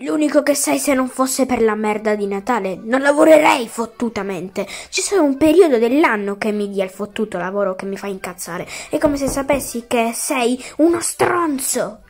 L'unico che sai se non fosse per la merda di Natale, non lavorerei fottutamente. Ci sono un periodo dell'anno che mi dia il fottuto lavoro che mi fa incazzare. È come se sapessi che sei uno stronzo.